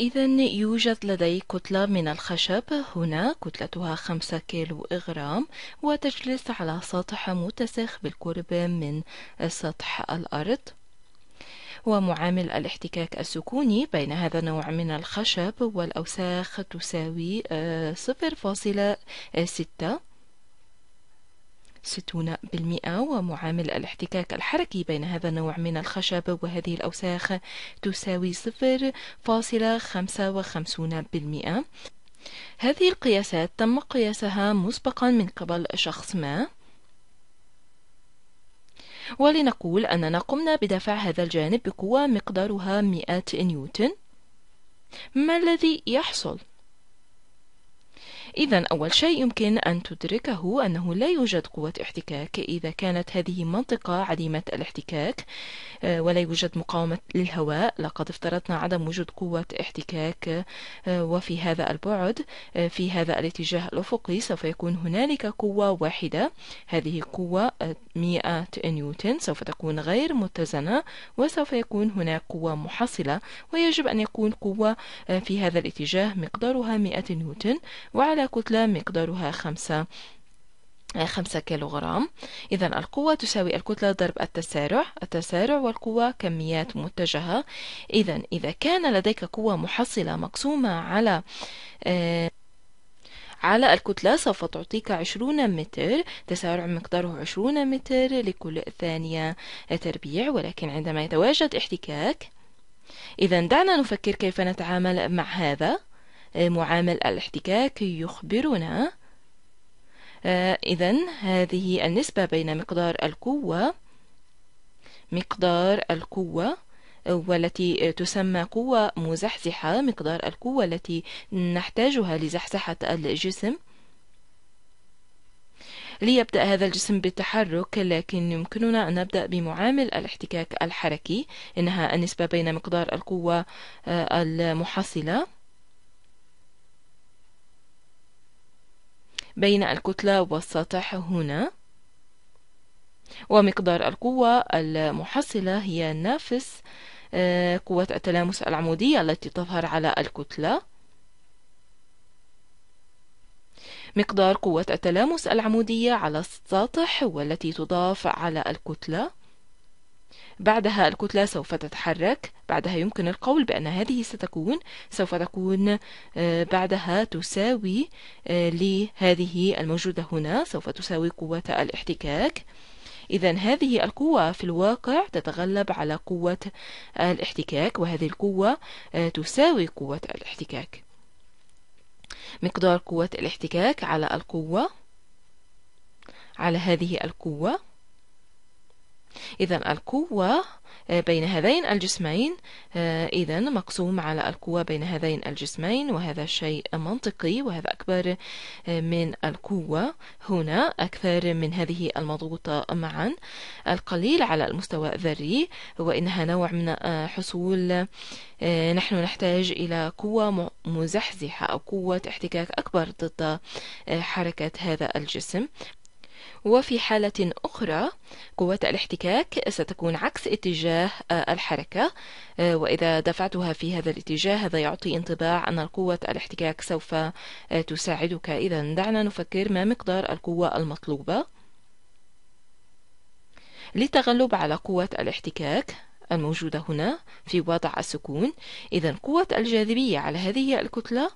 إذا يوجد لدي كتلة من الخشب هنا كتلتها خمسة كيلو غرام وتجلس على سطح متسخ بالقرب من سطح الأرض ومعامل الاحتكاك السكوني بين هذا النوع من الخشب والأوساخ تساوي آه، صفر فاصلة ستة 60% ومعامل الاحتكاك الحركي بين هذا النوع من الخشب وهذه الأوساخ تساوي 0.55% هذه القياسات تم قياسها مسبقا من قبل شخص ما ولنقول أننا قمنا بدفع هذا الجانب بقوة مقدارها 100 نيوتن ما الذي يحصل؟ إذا أول شيء يمكن أن تدركه أنه لا يوجد قوة احتكاك إذا كانت هذه منطقة عديمة الاحتكاك آه، ولا يوجد مقاومة للهواء لقد افترضنا عدم وجود قوة احتكاك آه، وفي هذا البعد آه، في هذا الاتجاه الأفقي سوف يكون هنالك قوة واحدة هذه قوة 100 نيوتن سوف تكون غير متزنة وسوف يكون هناك قوة محصلة ويجب أن يكون قوة في هذا الاتجاه مقدارها 100 نيوتن وعلى على كتلة مقدارها خمسة آه، خمسة كيلوغرام إذا القوة تساوي الكتلة ضرب التسارع التسارع والقوة كميات متجهة إذا إذا كان لديك قوة محصلة مقسومة على آه، على الكتلة سوف تعطيك عشرون متر تسارع مقداره عشرون متر لكل ثانية تربيع ولكن عندما يتواجد احتكاك إذا دعنا نفكر كيف نتعامل مع هذا آه، معامل الاحتكاك يخبرنا آه، إذا هذه النسبة بين مقدار القوة مقدار القوة والتي تسمى قوة مزحزحة مقدار القوة التي نحتاجها لزحزحة الجسم ليبدأ هذا الجسم بالتحرك لكن يمكننا أن نبدأ بمعامل الاحتكاك الحركي إنها النسبة بين مقدار القوة آه، المحصلة بين الكتلة والسطح هنا ومقدار القوة المحصلة هي نفس آه، قوة التلامس العمودية التي تظهر على الكتلة مقدار قوة التلامس العمودية على السطح والتي تضاف على الكتلة بعدها الكتلة سوف تتحرك بعدها يمكن القول بأن هذه ستكون سوف تكون آه، بعدها تساوي آه، لهذه الموجودة هنا سوف تساوي قوة الاحتكاك إذا هذه القوة في الواقع تتغلب على قوة الاحتكاك وهذه القوة آه، تساوي قوة الاحتكاك مقدار قوة الاحتكاك على القوة على هذه القوة إذا القوة آه، بين هذين الجسمين آه، إذا مقسوم على القوة بين هذين الجسمين وهذا شيء منطقي وهذا أكبر آه، من القوة هنا أكثر من هذه المضغوطة معا القليل على المستوى الذري وإنها نوع من حصول نحن نحتاج إلى قوة مزحزحة أو قوة احتكاك أكبر ضد حركة هذا الجسم وفي حالة أخرى قوة الاحتكاك ستكون عكس اتجاه آه، الحركة آه، وإذا دفعتها في هذا الاتجاه هذا يعطي انطباع أن قوة الاحتكاك سوف آه، تساعدك إذا دعنا نفكر ما مقدار القوة المطلوبة للتغلب على قوة الاحتكاك الموجودة هنا في وضع السكون إذا قوة الجاذبية على هذه الكتلة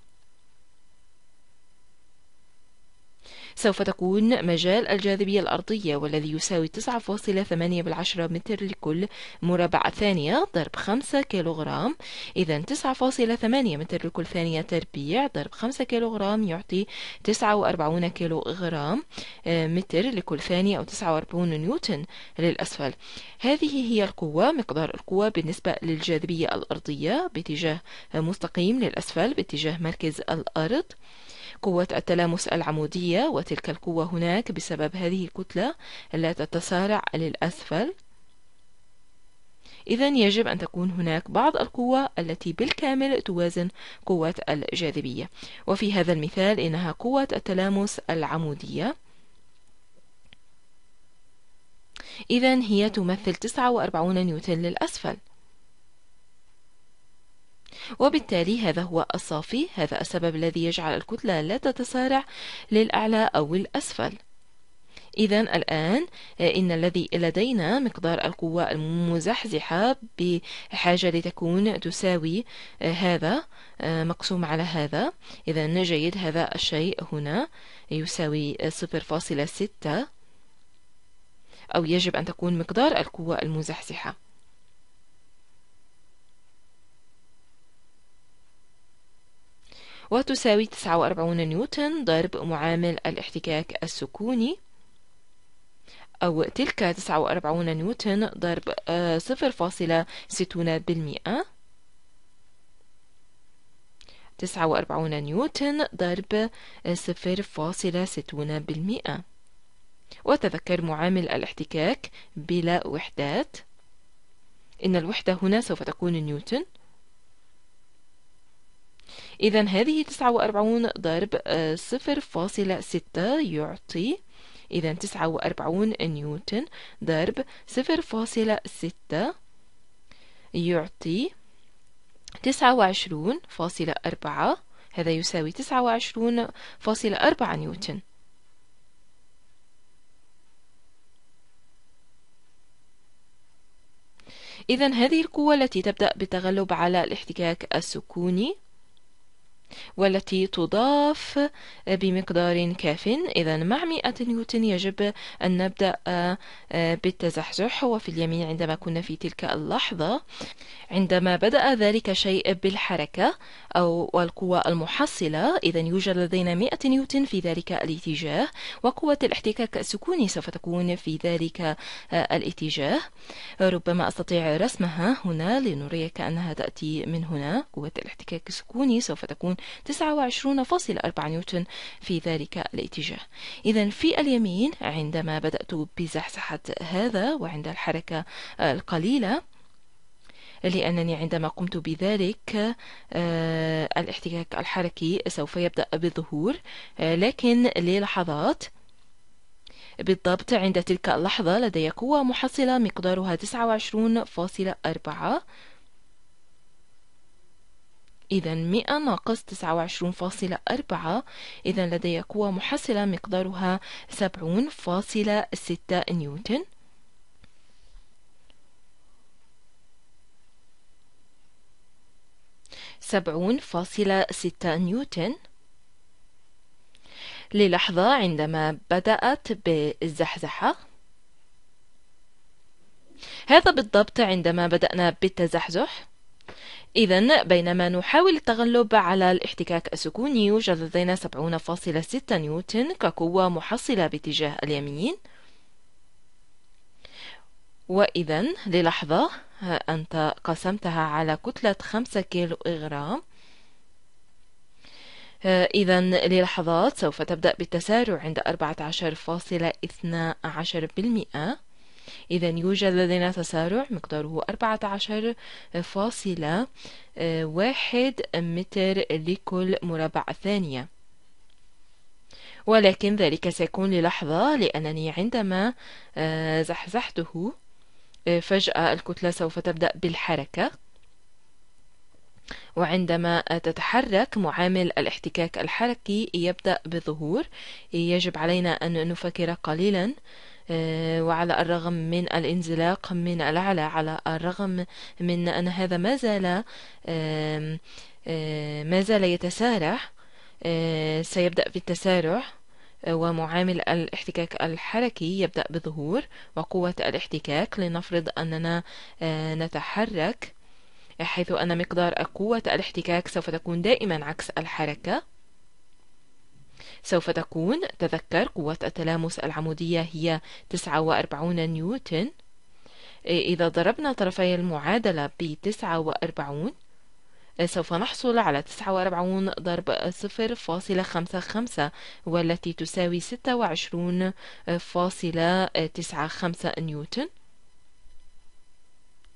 سوف تكون مجال الجاذبية الأرضية والذي يساوي 9.8 بالعشرة متر لكل مربع ثانية ضرب 5 كيلوغرام إذا 9.8 متر لكل ثانية تربيع ضرب 5 كيلوغرام يعطي 49 كيلوغرام آه، متر لكل ثانية أو 49 نيوتن للأسفل هذه هي القوة مقدار القوة بالنسبة للجاذبية الأرضية باتجاه مستقيم للأسفل باتجاه مركز الأرض قوة التلامس العمودية وتلك القوة هناك بسبب هذه الكتلة لا تتسارع للأسفل إذا يجب أن تكون هناك بعض القوة التي بالكامل توازن قوة الجاذبية وفي هذا المثال إنها قوة التلامس العمودية إذا هي تمثل 49 نيوتن للأسفل وبالتالي هذا هو الصافي هذا السبب الذي يجعل الكتلة لا تتسارع للأعلى أو الأسفل إذا الآن آه، إن الذي لدينا مقدار القوة المزحزحة بحاجة لتكون تساوي آه، هذا آه، مقسوم على هذا إذا جيد هذا الشيء هنا يساوي 0.6 أو يجب أن تكون مقدار القوة المزحزحة وتساوي 49 نيوتن ضرب معامل الاحتكاك السكوني أو تلك 49 نيوتن ضرب 0.60 آه، بالمئة 49 نيوتن ضرب 0.60 آه، بالمئة وتذكر معامل الاحتكاك بلا وحدات إن الوحدة هنا سوف تكون نيوتن إذا هذه تسعة وأربعون ضرب آه، صفر فاصلة ستة يعطي إذا تسعة وأربعون نيوتن ضرب صفر فاصلة ستة يعطي تسعة وعشرون فاصلة أربعة هذا يساوي تسعة وعشرون فاصلة أربعة نيوتن إذا هذه القوة التي تبدأ بالتغلب على الاحتكاك السكوني والتي تضاف بمقدار كاف إذا مع 100 نيوتن يجب أن نبدأ آه، بالتزحزح وفي اليمين عندما كنا في تلك اللحظة عندما بدأ ذلك شيء بالحركة أو القوة المحصلة إذا يوجد لدينا 100 نيوتن في ذلك الاتجاه وقوة الاحتكاك السكوني سوف تكون في ذلك آه، الاتجاه ربما أستطيع رسمها هنا لنريك أنها تأتي من هنا قوة الاحتكاك السكوني سوف تكون نيوتن 29.4 نيوتن في ذلك الاتجاه إذا في اليمين عندما بدأت بزحزحة هذا وعند الحركة القليلة لأنني عندما قمت بذلك آه، الاحتكاك الحركي سوف يبدأ بالظهور آه، لكن للحظات بالضبط عند تلك اللحظة لدي قوة محصلة مقدارها 29.4 إذا 100 ناقص 29.4 إذا لدي قوة محصلة مقدارها 70.6 نيوتن سبعون فاصلة ستة نيوتن للحظة عندما بدأت بالزحزحة هذا بالضبط عندما بدأنا بالتزحزح إذا بينما نحاول التغلب على الاحتكاك السكوني يوجد لدينا 70.6 نيوتن كقوة محصلة باتجاه اليمين وإذا للحظة أنت قسمتها على كتلة 5 كيلو غرام إذا للحظات سوف تبدأ بالتسارع عند 14.12% إذا يوجد لدينا تسارع مقداره 14.1 متر لكل مربع ثانية ولكن ذلك سيكون للحظة لأنني عندما آه، زحزحته آه، فجأة الكتلة سوف تبدأ بالحركة وعندما تتحرك معامل الاحتكاك الحركي يبدأ بظهور يجب علينا أن نفكر قليلا آه، وعلى الرغم من الانزلاق من الأعلى على الرغم من أن هذا ما زال ما زال يتسارع آه، سيبدأ في التسارع آه، ومعامل الاحتكاك الحركي يبدأ بظهور وقوة الاحتكاك لنفرض أننا نتحرك حيث أن مقدار قوة الاحتكاك سوف تكون دائما عكس الحركة سوف تكون تذكر قوة التلامس العمودية هي 49 نيوتن إذا ضربنا طرفي المعادلة ب 49 سوف نحصل على 49 ضرب 0.55 والتي تساوي 26.95 نيوتن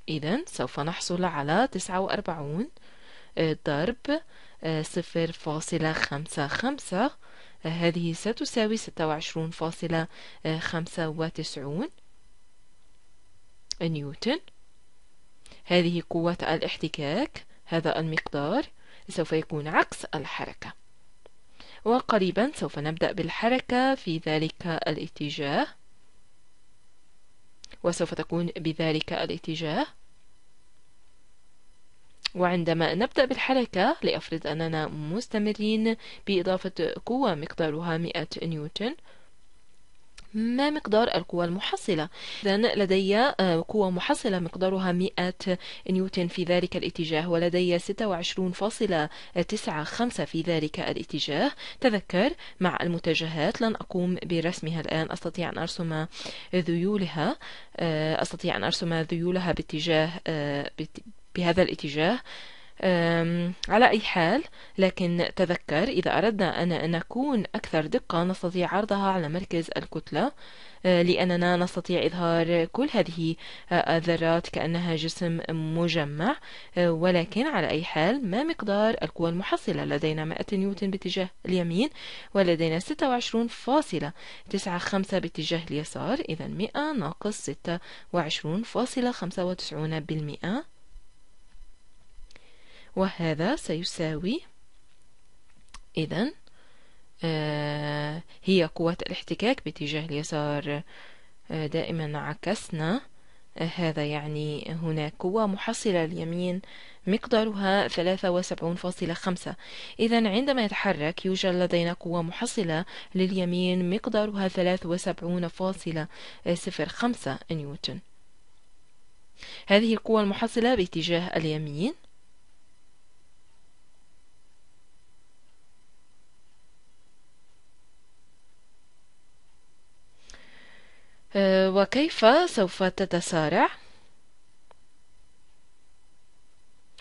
إذا سوف نحصل على تسعة وأربعون آه، ضرب آه، صفر فاصلة خمسة خمسة آه، هذه ستساوي ستة وعشرون فاصلة خمسة وتسعون نيوتن هذه قوة الاحتكاك هذا المقدار سوف يكون عكس الحركة وقريبا سوف نبدأ بالحركة في ذلك الاتجاه وسوف تكون بذلك الاتجاه وعندما نبدأ بالحركة لأفرض أننا مستمرين بإضافة قوة مقدارها 100 نيوتن ما مقدار القوة المحصلة؟ إذا لدي آه، قوة محصلة مقدارها 100 نيوتن في ذلك الاتجاه ولدي 26.95 في ذلك الاتجاه تذكر مع المتجهات لن أقوم برسمها الآن أستطيع أن أرسم ذيولها آه، أستطيع أن أرسم ذيولها باتجاه آه، بهذا الاتجاه على أي حال لكن تذكر إذا أردنا أن نكون أكثر دقة نستطيع عرضها على مركز الكتلة أه، لأننا نستطيع إظهار كل هذه أه، الذرات كأنها جسم مجمع أه، ولكن على أي حال ما مقدار القوى المحصلة لدينا 100 نيوتن باتجاه اليمين ولدينا 26.95 باتجاه اليسار إذا 100 ناقص 26.95 وهذا سيساوي إذا آه، هي قوة الاحتكاك باتجاه اليسار آه، دائما عكسنا آه، هذا يعني هناك قوة محصلة اليمين مقدارها 73.5 إذا عندما يتحرك يوجد لدينا قوة محصلة لليمين مقدارها 73.05 نيوتن هذه القوة المحصلة باتجاه اليمين أه، وكيف سوف تتسارع؟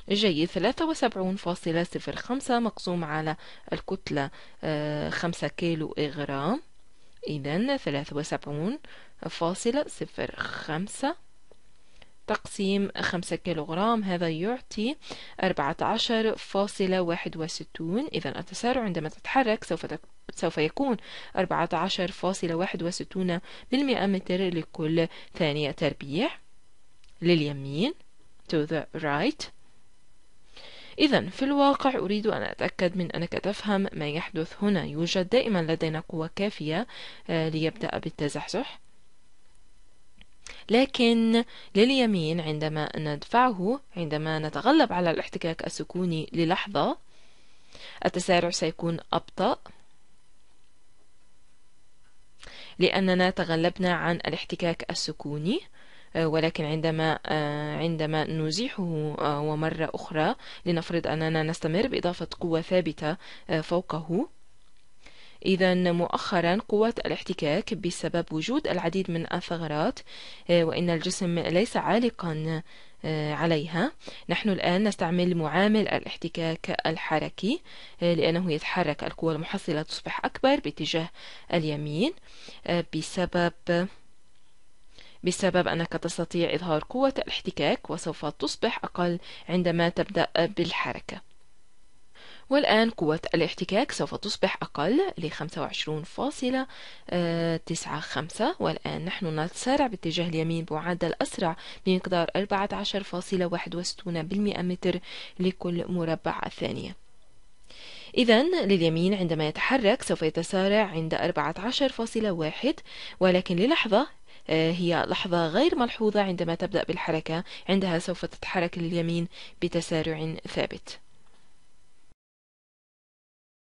جي 73.05 مقسوم على الكتلة 5 أه، كيلو إغرام إذن 73.05 تقسيم خمسة كيلوغرام هذا يعطي أربعة عشر فاصلة واحد وستون إذا التسارع عندما تتحرك سوف سوف يكون 14.61 بالمئة متر لكل ثانية تربيع لليمين to the right إذا في الواقع أريد أن أتأكد من أنك تفهم ما يحدث هنا يوجد دائما لدينا قوة كافية آه، ليبدأ بالتزحزح لكن لليمين عندما ندفعه عندما نتغلب على الاحتكاك السكوني للحظة التسارع سيكون أبطأ لأننا تغلبنا عن الاحتكاك السكوني آه، ولكن عندما آه، عندما نزيحه آه، ومرة أخرى لنفرض أننا نستمر بإضافة قوة ثابتة فوقه إذا مؤخرا قوات الاحتكاك بسبب وجود العديد من الثغرات آه، وإن الجسم ليس عالقا آه، عليها نحن الآن نستعمل معامل الاحتكاك الحركي آه، لأنه يتحرك القوة المحصلة تصبح أكبر باتجاه اليمين بسبب بسبب أنك تستطيع إظهار قوة الاحتكاك وسوف تصبح أقل عندما تبدأ بالحركة والآن قوة الاحتكاك سوف تصبح أقل ل 25.95 والآن نحن نتسارع باتجاه اليمين بمعدل أسرع بمقدار 14.61 متر لكل مربع ثانية إذا لليمين عندما يتحرك سوف يتسارع عند 14.1 ولكن للحظة آه، هي لحظة غير ملحوظة عندما تبدأ بالحركة عندها سوف تتحرك لليمين بتسارع ثابت